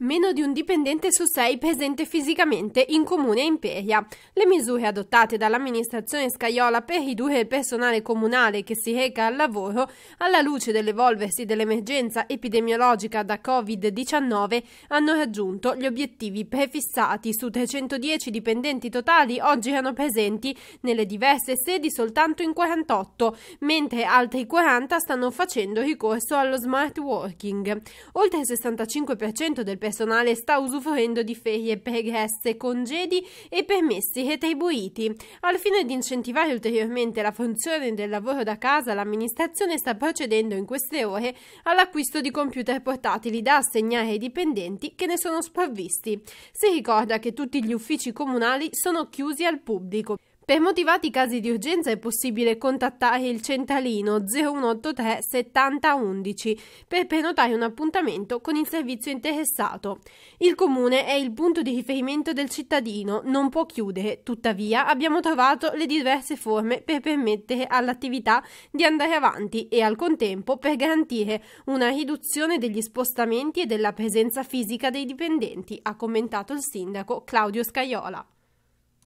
Meno di un dipendente su sei presente fisicamente in comune Imperia. Le misure adottate dall'amministrazione Scaiola per ridurre il personale comunale che si reca al lavoro, alla luce dell'evolversi dell'emergenza epidemiologica da Covid-19, hanno raggiunto gli obiettivi prefissati. Su 310 dipendenti totali oggi erano presenti nelle diverse sedi soltanto in 48, mentre altri 40 stanno facendo ricorso allo smart working. Oltre il 65% del personale personale sta usufruendo di ferie pregresse, congedi e permessi retribuiti. Al fine di incentivare ulteriormente la funzione del lavoro da casa, l'amministrazione sta procedendo in queste ore all'acquisto di computer portatili da assegnare ai dipendenti che ne sono sprovvisti. Si ricorda che tutti gli uffici comunali sono chiusi al pubblico. Per motivati casi di urgenza è possibile contattare il centralino 0183 7011 per prenotare un appuntamento con il servizio interessato. Il comune è il punto di riferimento del cittadino, non può chiudere, tuttavia abbiamo trovato le diverse forme per permettere all'attività di andare avanti e al contempo per garantire una riduzione degli spostamenti e della presenza fisica dei dipendenti, ha commentato il sindaco Claudio Scaiola.